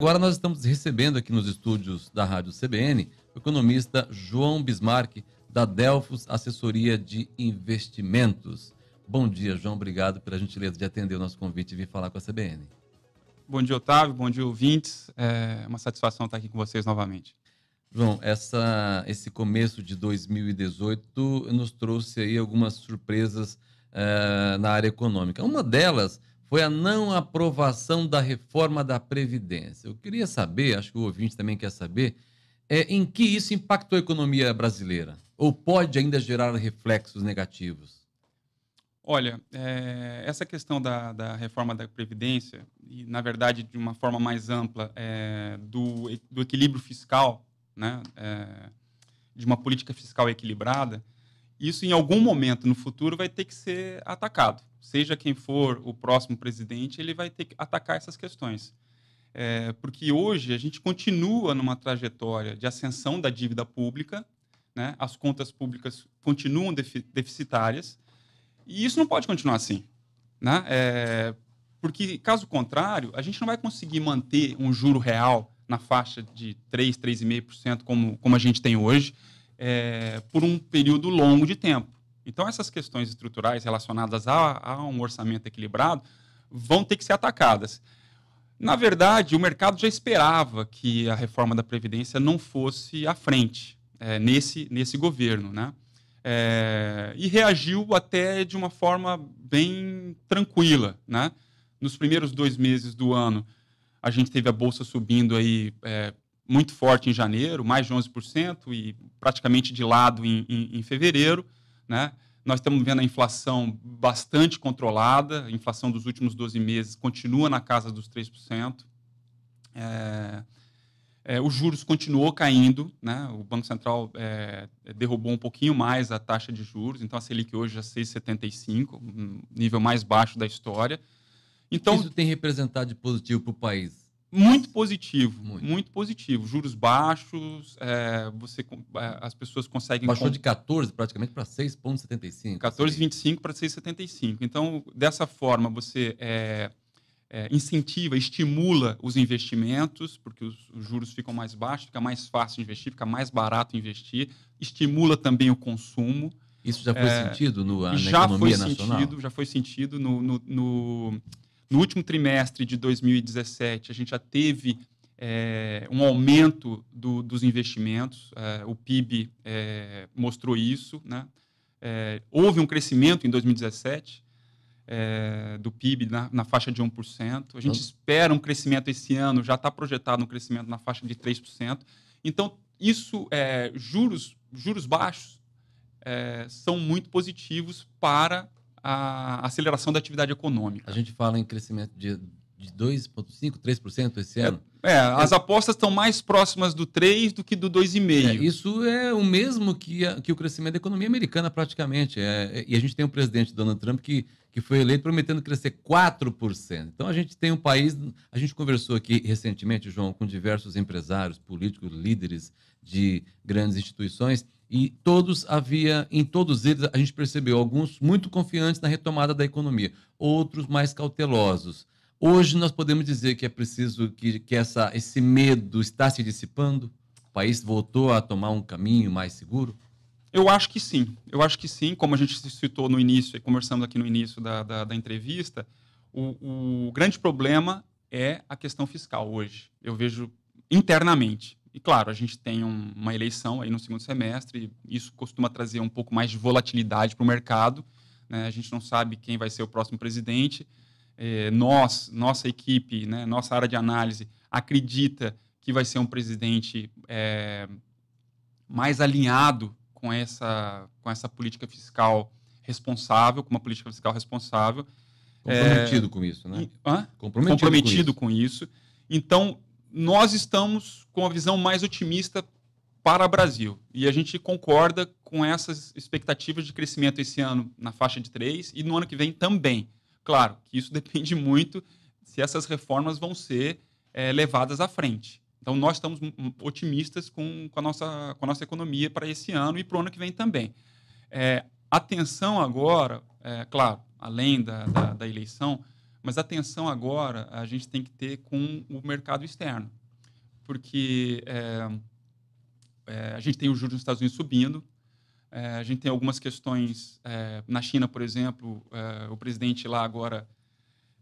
Agora nós estamos recebendo aqui nos estúdios da Rádio CBN o economista João Bismarck, da Delfos Assessoria de Investimentos. Bom dia, João. Obrigado pela gentileza de atender o nosso convite e vir falar com a CBN. Bom dia, Otávio. Bom dia, ouvintes. É uma satisfação estar aqui com vocês novamente. João, essa, esse começo de 2018 nos trouxe aí algumas surpresas é, na área econômica. Uma delas foi a não aprovação da reforma da Previdência. Eu queria saber, acho que o ouvinte também quer saber, é, em que isso impactou a economia brasileira? Ou pode ainda gerar reflexos negativos? Olha, é, essa questão da, da, reforma da Previdência, e na verdade de uma forma mais ampla, é, do, do, equilíbrio fiscal, né, é, de uma política fiscal equilibrada, isso em algum momento no futuro vai ter que ser atacado seja quem for o próximo presidente, ele vai ter que atacar essas questões. É, porque hoje a gente continua numa trajetória de ascensão da dívida pública, né? as contas públicas continuam deficitárias, e isso não pode continuar assim. Né? É, porque, caso contrário, a gente não vai conseguir manter um juro real na faixa de 3, 3,5%, como, como a gente tem hoje, é, por um período longo de tempo. Então, essas questões estruturais relacionadas a, a um orçamento equilibrado vão ter que ser atacadas. Na verdade, o mercado já esperava que a reforma da Previdência não fosse à frente é, nesse, nesse governo, né? É, e reagiu até de uma forma bem tranquila, né? Nos primeiros dois meses do ano, a gente teve a bolsa subindo aí é, muito forte em janeiro, mais de 11%, e praticamente de lado em, em, em fevereiro né? Nós estamos vendo a inflação bastante controlada, a inflação dos últimos 12 meses continua na casa dos 3%. É, é, os juros continuou caindo, né? o Banco Central é, é, derrubou um pouquinho mais a taxa de juros, então a Selic hoje já é 6,75, nível mais baixo da história. Então, Isso tem representado de positivo para o país? Muito positivo, muito, muito positivo. Juros baixos, é, você, é, as pessoas conseguem... Baixou de 14 praticamente para 6,75. 14,25 para 6,75. Então, dessa forma, você é, é, incentiva, estimula os investimentos, porque os, os juros ficam mais baixos, fica mais fácil investir, fica mais barato investir, estimula também o consumo. Isso já foi é, sentido no, na já economia foi nacional? Sentido, já foi sentido no, no, no no último trimestre de 2017, a gente já teve é, um aumento do, dos investimentos, é, o PIB é, mostrou isso. Né? É, houve um crescimento em 2017 é, do PIB na, na, faixa de 1%. A gente uhum. espera um crescimento esse ano, já está projetado um crescimento na faixa de 3%. Então, isso, é, juros, juros baixos, são muito positivos para a aceleração da atividade econômica. A gente fala em crescimento de, de 2,5%, 3% esse é, ano. É, é as apostas estão mais próximas do 3% do que do 2,5%. É, isso é o mesmo que, a, que o crescimento da economia americana, praticamente. É, é e a gente tem um presidente, Donald Trump, que, que foi eleito prometendo crescer 4%. Então a gente tem um país. A gente conversou aqui recentemente, João, com diversos empresários, políticos, líderes de grandes instituições e todos havia, em todos eles, a gente percebeu alguns muito confiantes na retomada da economia, outros mais cautelosos. Hoje nós podemos dizer que é preciso que, que essa, esse medo está se dissipando? O país voltou a tomar um caminho mais seguro? Eu acho que sim. Eu acho que sim, como a gente citou no início, conversamos aqui no início da, da, da entrevista, o, o grande problema é a questão fiscal hoje. Eu vejo internamente e claro, a gente tem um, uma eleição aí no segundo semestre, e isso costuma trazer um pouco mais de volatilidade para o mercado. Né? A gente não sabe quem vai ser o próximo presidente. É, nós, nossa equipe, né, nossa área de análise, acredita que vai ser um presidente é, mais alinhado com essa, com essa política fiscal responsável, com uma política fiscal responsável. É, comprometido é, com isso, né? E, comprometido, comprometido, com isso. Com isso. Então, nós estamos com a visão mais otimista para o Brasil. E a gente concorda com essas expectativas de crescimento esse ano na faixa de 3 e no ano que vem também. Claro que isso depende muito se essas reformas vão ser é, levadas à frente. Então, nós estamos otimistas com, com, a, nossa, com a nossa economia para esse ano e para o ano que vem também. É, atenção agora, é, claro, além da, da, da eleição, mas atenção agora a gente tem que ter com o mercado externo, porque é, é, a gente tem o juros nos Estados Unidos subindo, é, a gente tem algumas questões é, na China, por exemplo, é, o presidente lá agora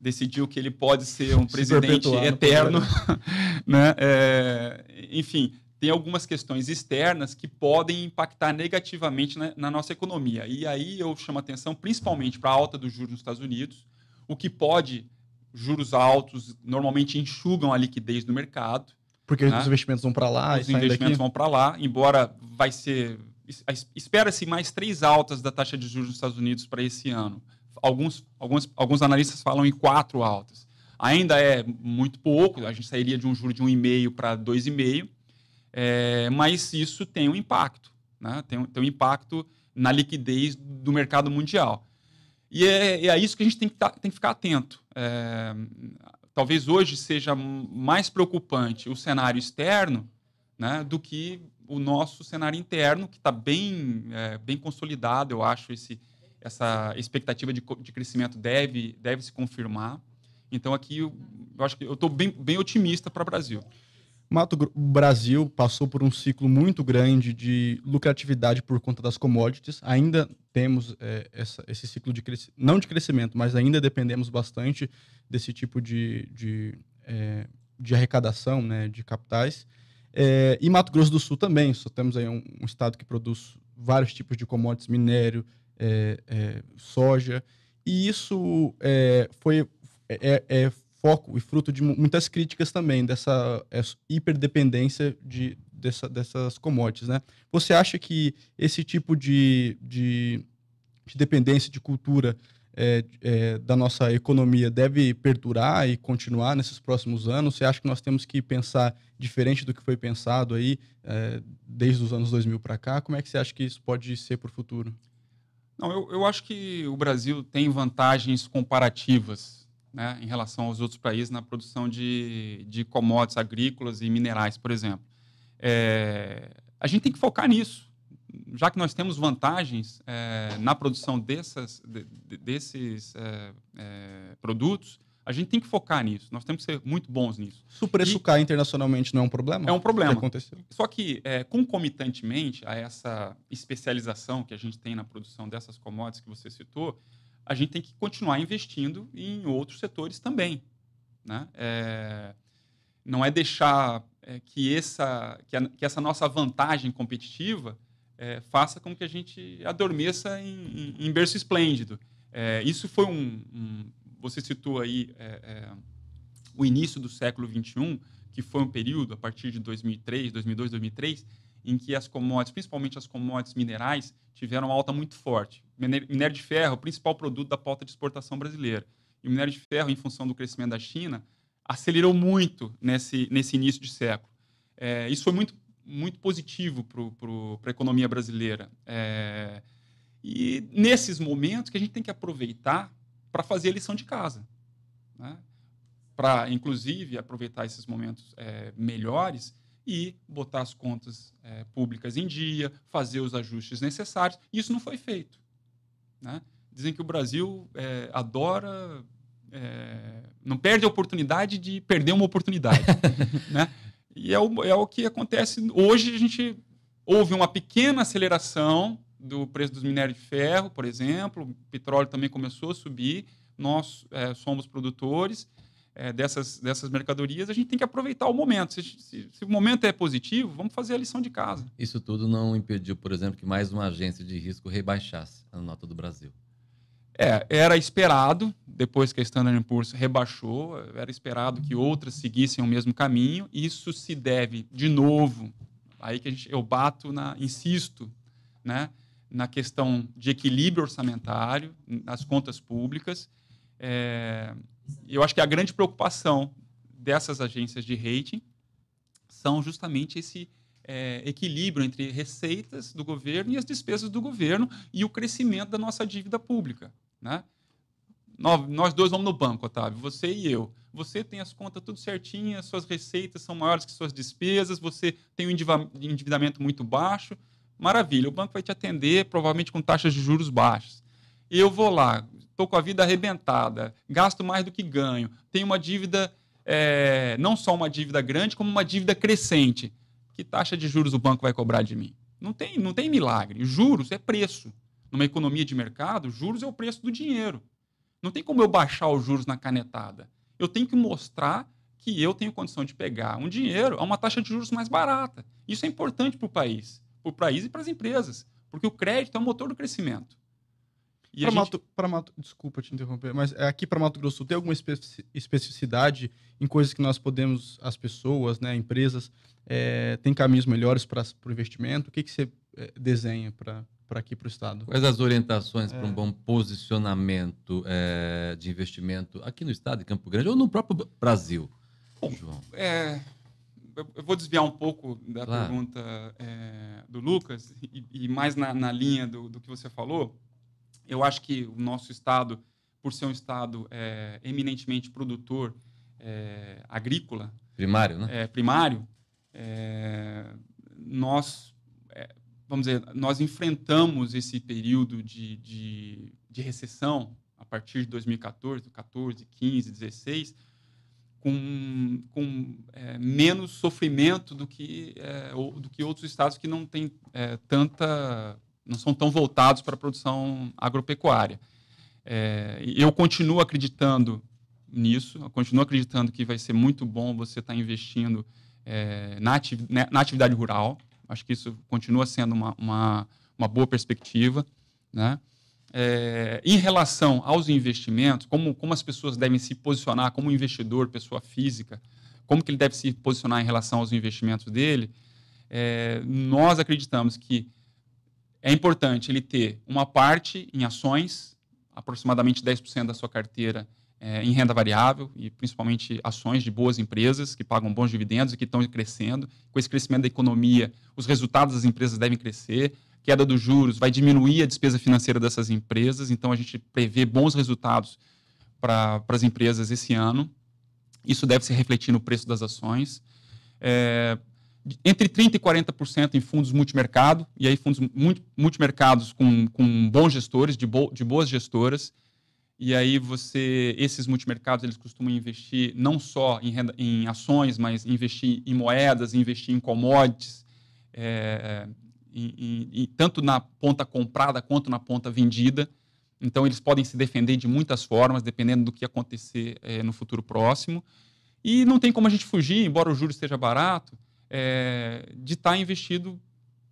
decidiu que ele pode ser um Se presidente eterno, né? É, enfim, tem algumas questões externas que podem impactar negativamente na, na nossa economia. E aí eu chamo atenção principalmente para a alta dos juros nos Estados Unidos, o que pode juros altos normalmente enxugam a liquidez do mercado. Porque né? os investimentos vão para lá. Os investimentos daqui. vão para lá, embora vai ser. Espera-se mais três altas da taxa de juros dos Estados Unidos para esse ano. Alguns, alguns, alguns analistas falam em quatro altas. Ainda é muito pouco, a gente sairia de um juro de 1,5 para 2,5, é, mas isso tem um impacto. Né? Tem, tem um impacto na liquidez do mercado mundial. E é, é a isso que a gente tem que, tá, tem que ficar atento. É, talvez hoje seja mais preocupante o cenário externo né, do que o nosso cenário interno, que está bem, é, bem consolidado, eu acho, esse, essa expectativa de, de crescimento deve, deve se confirmar. Então, aqui, eu, eu acho que eu estou bem, bem otimista para o Brasil. Mato Brasil passou por um ciclo muito grande de lucratividade por conta das commodities. Ainda temos é, essa, esse ciclo de crescimento, não de crescimento, mas ainda dependemos bastante desse tipo de, de, é, de arrecadação né, de capitais. É, e Mato Grosso do Sul também. Só temos aí um, um estado que produz vários tipos de commodities, minério, é, é, soja. E isso é, foi, é, foco e fruto de muitas críticas também dessa hiperdependência de, dessa, dessas commodities, né? Você acha que esse tipo de, de, de dependência de cultura é, é, da nossa economia deve perdurar e continuar nesses próximos anos? Você acha que nós temos que pensar diferente do que foi pensado aí é, desde os anos 2000 para cá? Como é que você acha que isso pode ser para o futuro? Não, eu, eu acho que o Brasil tem vantagens comparativas né, em relação aos outros países na produção de, de commodities agrícolas e minerais, por exemplo. É, a gente tem que focar nisso, já que nós temos vantagens é, na produção dessas, de, desses é, é, produtos, a gente tem que focar nisso, nós temos que ser muito bons nisso. Se o preço e, cai internacionalmente não é um problema? É um problema. Que aconteceu. Só que, é, concomitantemente a essa especialização que a gente tem na produção dessas commodities que você citou, a gente tem que continuar investindo em outros setores também. Né? É, não é deixar é, que, essa, que, a, que, essa nossa vantagem competitiva é, faça com que a gente adormeça em, em, em berço esplêndido. É, isso foi um, um, Você citou aí é, é, o início do século XXI, que foi um período, a partir de 2003, 2002, 2003, em que as commodities, principalmente as commodities minerais, tiveram alta muito forte. Minério de ferro, o principal produto da pauta de exportação brasileira. E o minério de ferro, em função do crescimento da China, acelerou muito nesse, nesse início de século. É, isso foi muito, muito positivo para a economia brasileira. É, e nesses momentos que a gente tem que aproveitar para fazer a lição de casa. Né? Para, inclusive, aproveitar esses momentos é, melhores e botar as contas é, públicas em dia, fazer os ajustes necessários. Isso não foi feito. Né? Dizem que o Brasil é, adora. É, não perde a oportunidade de perder uma oportunidade. né? E é o, é o que acontece. Hoje a gente houve uma pequena aceleração do preço dos minérios de ferro, por exemplo, o petróleo também começou a subir, nós é, somos produtores é, dessas, dessas mercadorias, a gente tem que aproveitar o momento. Se, se, se, o momento é positivo, vamos fazer a lição de casa. Isso tudo não impediu, por exemplo, que mais uma agência de risco rebaixasse a nota do Brasil? É, era esperado, depois que a Standard Poor's rebaixou, era esperado que outras seguissem o mesmo caminho. Isso se deve, de novo, aí que gente, eu bato, na, insisto, né, na questão de equilíbrio orçamentário, nas contas públicas. É, eu acho que a grande preocupação dessas agências de rating são justamente esse é, equilíbrio entre receitas do governo e as despesas do governo e o crescimento da nossa dívida pública. Né? Nós, nós dois vamos no banco, Otávio, você e eu. Você tem as contas tudo certinhas, suas receitas são maiores que suas despesas, você tem um endividamento muito baixo. Maravilha, o banco vai te atender provavelmente com taxas de juros baixas eu vou lá, estou com a vida arrebentada, gasto mais do que ganho, tenho uma dívida, é, não só uma dívida grande, como uma dívida crescente. Que taxa de juros o banco vai cobrar de mim? Não tem, não tem milagre. Juros é preço. Numa economia de mercado, juros é o preço do dinheiro. Não tem como eu baixar os juros na canetada. Eu tenho que mostrar que eu tenho condição de pegar um dinheiro a uma taxa de juros mais barata. Isso é importante para o país, para o país e para as empresas, porque o crédito é o motor do crescimento. E pra gente... Mato, pra Mato, desculpa te interromper, mas é aqui para Mato Grosso tem alguma especificidade em coisas que nós podemos, as pessoas, né, empresas, é, tem caminhos melhores para o investimento? O que, que você é, desenha para aqui, para o Estado? Quais as orientações é... para um bom posicionamento é, de investimento aqui no Estado, em Campo Grande, ou no próprio Brasil, bom, João? É, eu vou desviar um pouco da claro. pergunta é, do Lucas e, e mais na, na linha do, do que você falou eu acho que o nosso Estado, por ser um Estado é, eminentemente produtor é, agrícola... Primário, né? É, primário, é, nós, é, vamos dizer, nós enfrentamos esse período de, de, de recessão a partir de 2014, 14, 15, 16, com, com é, menos sofrimento do que, é, do que outros estados que não têm é, tanta não são tão voltados para a produção agropecuária. É, eu continuo acreditando nisso, eu continuo acreditando que vai ser muito bom você estar tá investindo é, na, ati né, na, atividade rural. Acho que isso continua sendo uma, uma, uma boa perspectiva. Né? É, em relação aos investimentos, como, como as pessoas devem se posicionar como investidor, pessoa física, como que ele deve se posicionar em relação aos investimentos dele, é, nós acreditamos que é importante ele ter uma parte em ações, aproximadamente 10% da sua carteira é, em renda variável, e principalmente ações de boas empresas que pagam bons dividendos e que estão crescendo. Com esse crescimento da economia, os resultados das empresas devem crescer, queda dos juros vai diminuir a despesa financeira dessas empresas, então a gente prevê bons resultados para as empresas esse ano. Isso deve se refletir no preço das ações. É, entre 30% e 40% em fundos multimercado, e aí fundos multimercados com, com bons gestores, de, bo, de boas gestoras. E aí você, esses multimercados, eles costumam investir não só em, renda, em ações, mas investir em moedas, investir em commodities, é, em, em, tanto na ponta comprada quanto na ponta vendida. Então, eles podem se defender de muitas formas, dependendo do que acontecer é, no futuro próximo. E não tem como a gente fugir, embora o juro esteja barato, é, de estar tá investido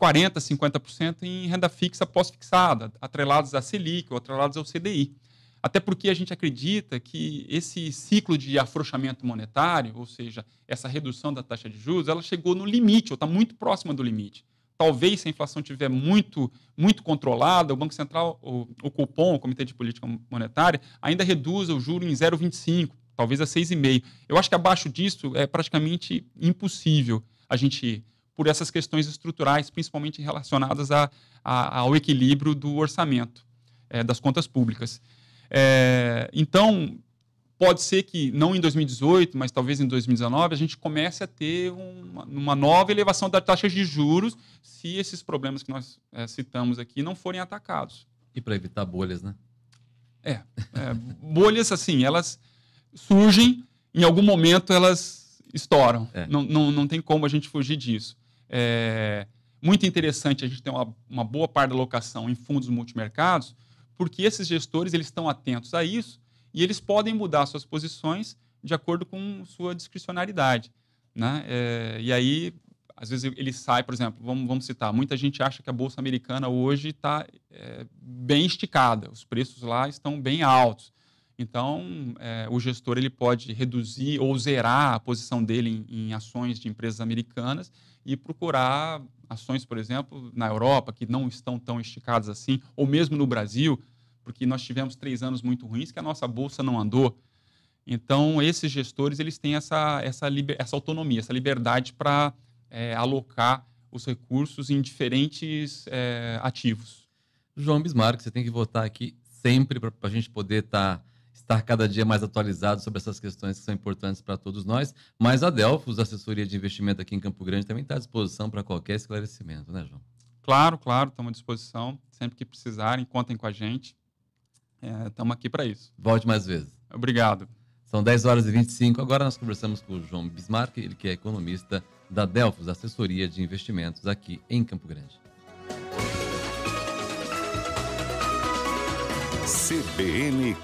40%, 50% em renda fixa pós-fixada, atrelados à Selic ou atrelados ao CDI. Até porque a gente acredita que esse ciclo de afrouxamento monetário, ou seja, essa redução da taxa de juros, ela chegou no limite, ou está muito próxima do limite. Talvez, se a inflação estiver muito, muito controlada, o Banco Central, o, o Cupom, o Comitê de Política Monetária, ainda reduza o juro em 0,25, talvez a 6,5. Eu acho que abaixo disso é praticamente impossível a gente ir? Por essas questões estruturais, principalmente relacionadas a, a, ao equilíbrio do orçamento, é, das contas públicas. É, então, pode ser que, não em 2018, mas talvez em 2019, a gente comece a ter uma, uma nova elevação das taxas de juros se esses problemas que nós é, citamos aqui não forem atacados. E para evitar bolhas, né? É, é bolhas assim, elas surgem, em algum momento elas estouram. É. Não, não, não tem como a gente fugir disso. É muito interessante a gente ter uma, uma boa parte da locação em fundos multimercados, porque esses gestores eles estão atentos a isso e eles podem mudar suas posições de acordo com sua discricionariedade. Né? É, e aí, às vezes, ele sai, por exemplo, vamos, vamos citar, muita gente acha que a Bolsa Americana hoje está é, bem esticada, os preços lá estão bem altos. Então, é, o gestor ele pode reduzir ou zerar a posição dele em, em, ações de empresas americanas e procurar ações, por exemplo, na Europa, que não estão tão esticadas assim, ou mesmo no Brasil, porque nós tivemos três anos muito ruins que a nossa bolsa não andou. Então, esses gestores eles têm essa, essa, liber, essa autonomia, essa liberdade para é, alocar os recursos em diferentes é, ativos. João Bismarck, você tem que votar aqui sempre para a gente poder estar. Tá estar cada dia mais atualizado sobre essas questões que são importantes para todos nós. Mas a Delfos, assessoria de investimento aqui em Campo Grande, também está à disposição para qualquer esclarecimento, né, João? Claro, claro, estamos à disposição. Sempre que precisarem, contem com a gente. Estamos é, aqui para isso. Volte mais vezes. Obrigado. São 10 horas e 25. Agora nós conversamos com o João Bismarck, ele que é economista da Delfos, assessoria de investimentos aqui em Campo Grande. CBN